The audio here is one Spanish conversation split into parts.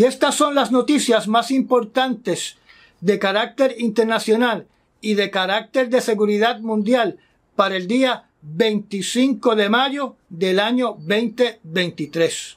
Y estas son las noticias más importantes de carácter internacional y de carácter de seguridad mundial para el día 25 de mayo del año 2023.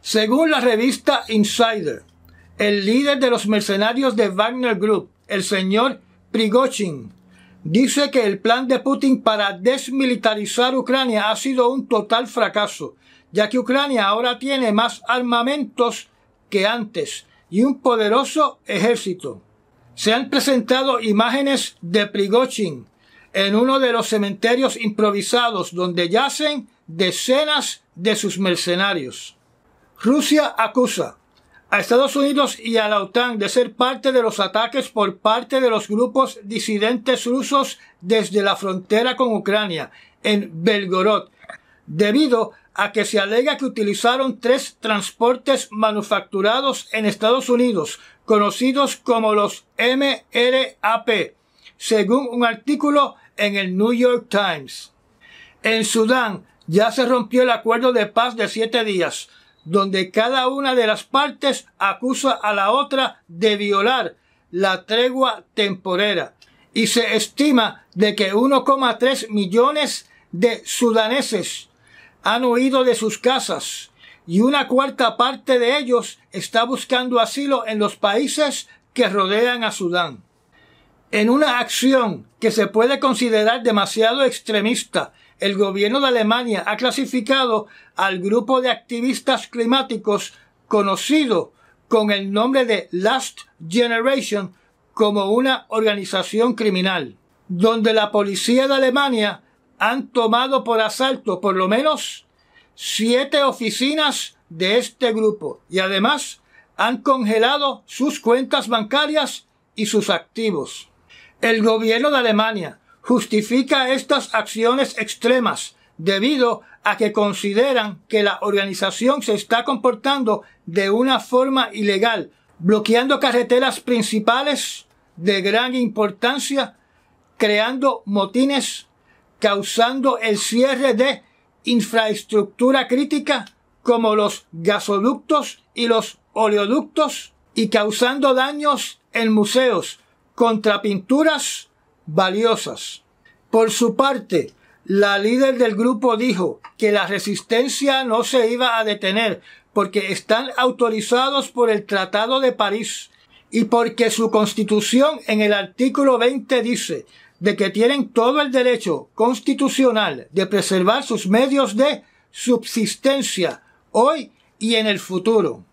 Según la revista Insider, el líder de los mercenarios de Wagner Group, el señor Prigozhin, dice que el plan de Putin para desmilitarizar Ucrania ha sido un total fracaso, ya que Ucrania ahora tiene más armamentos que antes y un poderoso ejército. Se han presentado imágenes de Prigozhin, en uno de los cementerios improvisados donde yacen decenas de sus mercenarios. Rusia acusa a Estados Unidos y a la OTAN de ser parte de los ataques por parte de los grupos disidentes rusos desde la frontera con Ucrania, en Belgorod, debido a que se alega que utilizaron tres transportes manufacturados en Estados Unidos, conocidos como los MRAP, según un artículo en el New York Times. En Sudán ya se rompió el acuerdo de paz de siete días, donde cada una de las partes acusa a la otra de violar la tregua temporera y se estima de que 1,3 millones de sudaneses han huido de sus casas y una cuarta parte de ellos está buscando asilo en los países que rodean a Sudán. En una acción que se puede considerar demasiado extremista, el gobierno de Alemania ha clasificado al grupo de activistas climáticos conocido con el nombre de Last Generation como una organización criminal, donde la policía de Alemania han tomado por asalto por lo menos siete oficinas de este grupo y además han congelado sus cuentas bancarias y sus activos. El gobierno de Alemania justifica estas acciones extremas debido a que consideran que la organización se está comportando de una forma ilegal, bloqueando carreteras principales de gran importancia, creando motines causando el cierre de infraestructura crítica como los gasoductos y los oleoductos y causando daños en museos contra pinturas valiosas. Por su parte, la líder del grupo dijo que la resistencia no se iba a detener porque están autorizados por el Tratado de París y porque su constitución en el artículo 20 dice de que tienen todo el derecho constitucional de preservar sus medios de subsistencia hoy y en el futuro.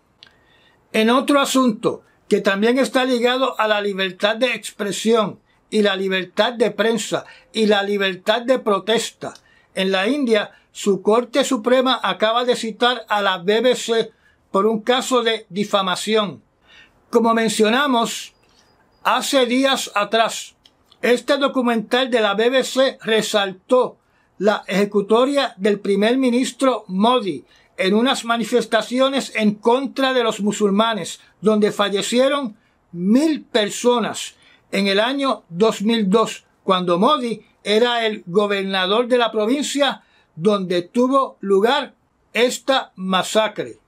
En otro asunto que también está ligado a la libertad de expresión y la libertad de prensa y la libertad de protesta, en la India su Corte Suprema acaba de citar a la BBC por un caso de difamación. Como mencionamos hace días atrás, este documental de la BBC resaltó la ejecutoria del primer ministro Modi en unas manifestaciones en contra de los musulmanes, donde fallecieron mil personas en el año 2002, cuando Modi era el gobernador de la provincia donde tuvo lugar esta masacre.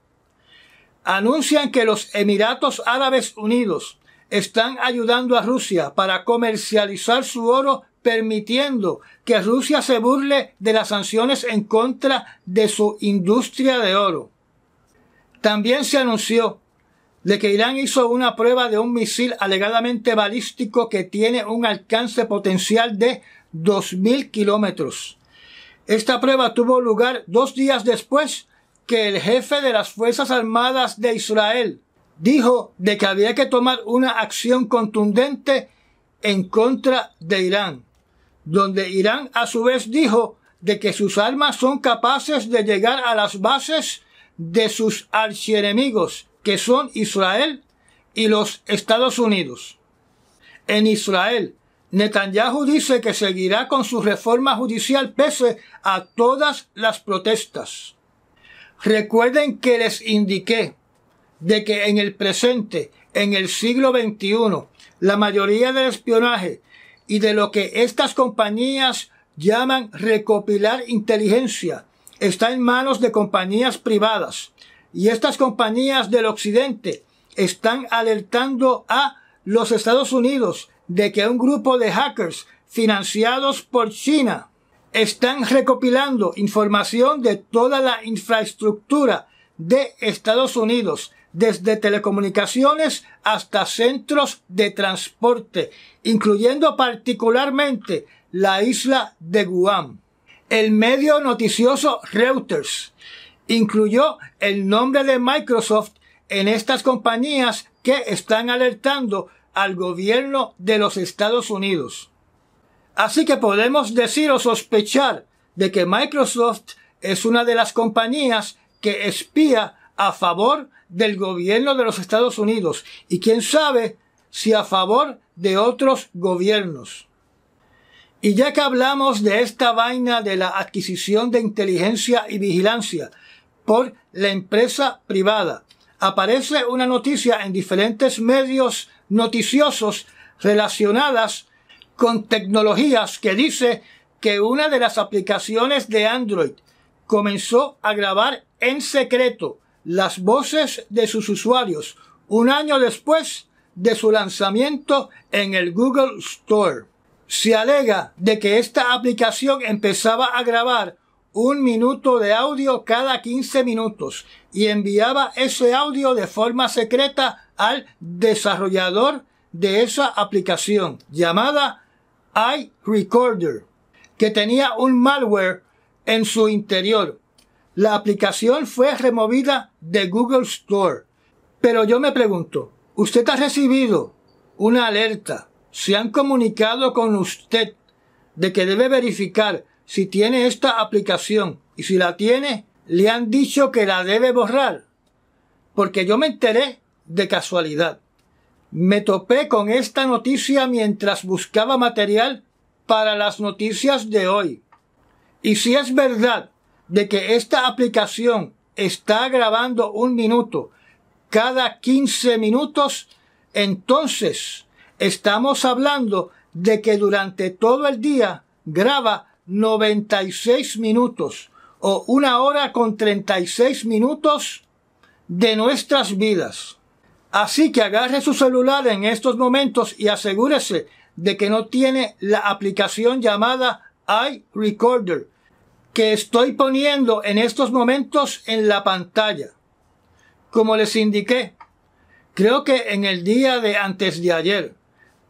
Anuncian que los Emiratos Árabes Unidos están ayudando a Rusia para comercializar su oro permitiendo que Rusia se burle de las sanciones en contra de su industria de oro. También se anunció de que Irán hizo una prueba de un misil alegadamente balístico que tiene un alcance potencial de 2.000 kilómetros. Esta prueba tuvo lugar dos días después que el jefe de las Fuerzas Armadas de Israel, dijo de que había que tomar una acción contundente en contra de Irán, donde Irán a su vez dijo de que sus armas son capaces de llegar a las bases de sus archienemigos, que son Israel y los Estados Unidos. En Israel, Netanyahu dice que seguirá con su reforma judicial pese a todas las protestas. Recuerden que les indiqué de que en el presente, en el siglo XXI, la mayoría del espionaje y de lo que estas compañías llaman recopilar inteligencia está en manos de compañías privadas y estas compañías del occidente están alertando a los Estados Unidos de que un grupo de hackers financiados por China están recopilando información de toda la infraestructura de Estados Unidos desde telecomunicaciones hasta centros de transporte, incluyendo particularmente la isla de Guam. El medio noticioso Reuters incluyó el nombre de Microsoft en estas compañías que están alertando al gobierno de los Estados Unidos. Así que podemos decir o sospechar de que Microsoft es una de las compañías que espía a favor del gobierno de los Estados Unidos y quién sabe si a favor de otros gobiernos. Y ya que hablamos de esta vaina de la adquisición de inteligencia y vigilancia por la empresa privada, aparece una noticia en diferentes medios noticiosos relacionadas con tecnologías que dice que una de las aplicaciones de Android comenzó a grabar en secreto las voces de sus usuarios un año después de su lanzamiento en el Google Store. Se alega de que esta aplicación empezaba a grabar un minuto de audio cada 15 minutos y enviaba ese audio de forma secreta al desarrollador de esa aplicación llamada iRecorder, que tenía un malware en su interior la aplicación fue removida de Google Store. Pero yo me pregunto, ¿usted ha recibido una alerta? ¿Se han comunicado con usted de que debe verificar si tiene esta aplicación? Y si la tiene, le han dicho que la debe borrar. Porque yo me enteré de casualidad. Me topé con esta noticia mientras buscaba material para las noticias de hoy. Y si es verdad de que esta aplicación está grabando un minuto cada 15 minutos, entonces estamos hablando de que durante todo el día graba 96 minutos o una hora con 36 minutos de nuestras vidas. Así que agarre su celular en estos momentos y asegúrese de que no tiene la aplicación llamada iRecorder que estoy poniendo en estos momentos en la pantalla. Como les indiqué, creo que en el día de antes de ayer,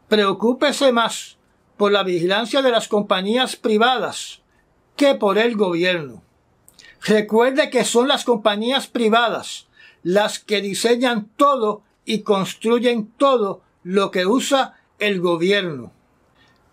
preocúpese más por la vigilancia de las compañías privadas que por el gobierno. Recuerde que son las compañías privadas las que diseñan todo y construyen todo lo que usa el gobierno.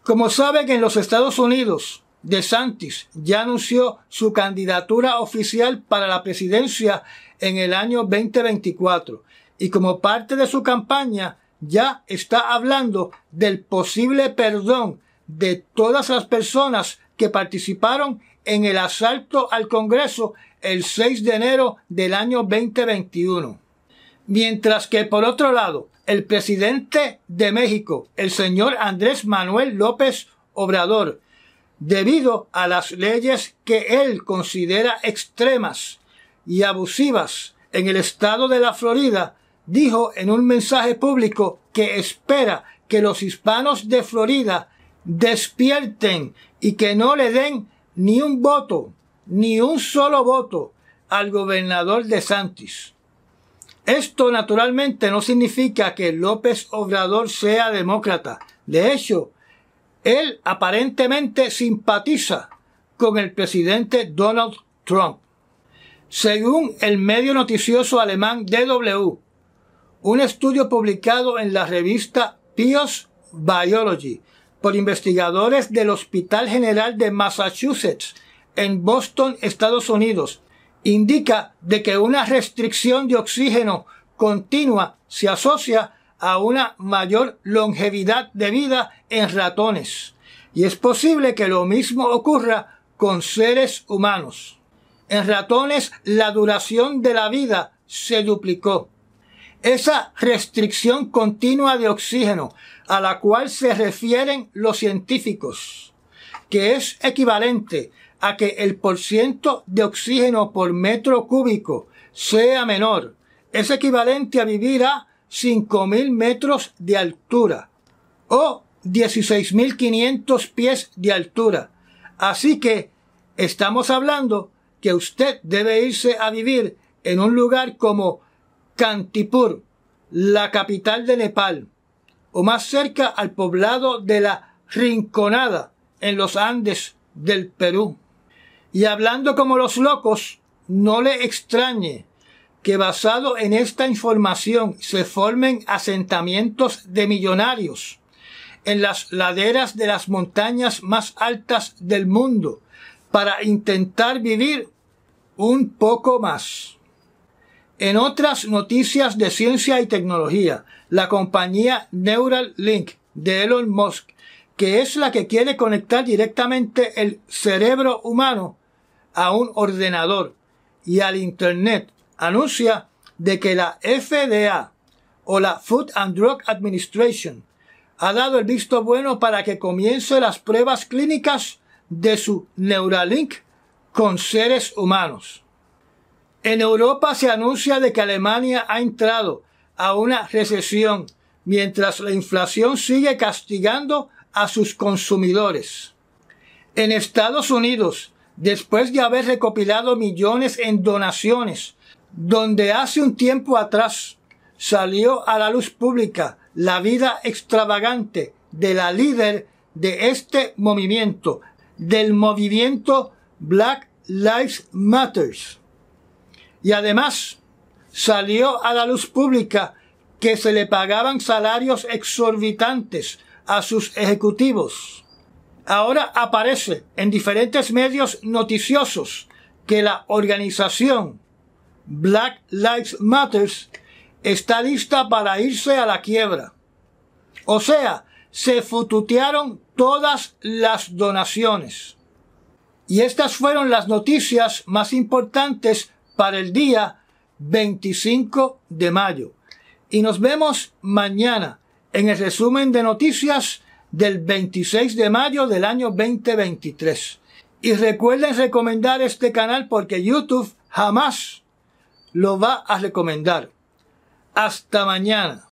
Como saben, en los Estados Unidos, de Santis ya anunció su candidatura oficial para la presidencia en el año 2024 y como parte de su campaña ya está hablando del posible perdón de todas las personas que participaron en el asalto al Congreso el 6 de enero del año 2021. Mientras que por otro lado, el presidente de México, el señor Andrés Manuel López Obrador, debido a las leyes que él considera extremas y abusivas en el estado de la Florida, dijo en un mensaje público que espera que los hispanos de Florida despierten y que no le den ni un voto, ni un solo voto al gobernador de Santis. Esto naturalmente no significa que López Obrador sea demócrata. De hecho, él aparentemente simpatiza con el presidente Donald Trump. Según el medio noticioso alemán DW, un estudio publicado en la revista Pios Biology por investigadores del Hospital General de Massachusetts en Boston, Estados Unidos, indica de que una restricción de oxígeno continua se asocia a una mayor longevidad de vida en ratones. Y es posible que lo mismo ocurra con seres humanos. En ratones la duración de la vida se duplicó. Esa restricción continua de oxígeno a la cual se refieren los científicos, que es equivalente a que el porciento de oxígeno por metro cúbico sea menor, es equivalente a vivir a 5.000 metros de altura o 16.500 pies de altura. Así que estamos hablando que usted debe irse a vivir en un lugar como Kantipur, la capital de Nepal, o más cerca al poblado de la Rinconada, en los Andes del Perú. Y hablando como los locos, no le extrañe que basado en esta información se formen asentamientos de millonarios en las laderas de las montañas más altas del mundo para intentar vivir un poco más. En otras noticias de ciencia y tecnología, la compañía Neuralink de Elon Musk, que es la que quiere conectar directamente el cerebro humano a un ordenador y al Internet anuncia de que la FDA o la Food and Drug Administration ha dado el visto bueno para que comience las pruebas clínicas de su Neuralink con seres humanos. En Europa se anuncia de que Alemania ha entrado a una recesión mientras la inflación sigue castigando a sus consumidores. En Estados Unidos, después de haber recopilado millones en donaciones donde hace un tiempo atrás salió a la luz pública la vida extravagante de la líder de este movimiento, del movimiento Black Lives Matters. Y además salió a la luz pública que se le pagaban salarios exorbitantes a sus ejecutivos. Ahora aparece en diferentes medios noticiosos que la organización Black Lives Matter está lista para irse a la quiebra. O sea, se fututearon todas las donaciones. Y estas fueron las noticias más importantes para el día 25 de mayo. Y nos vemos mañana en el resumen de noticias del 26 de mayo del año 2023. Y recuerden recomendar este canal porque YouTube jamás lo va a recomendar. Hasta mañana.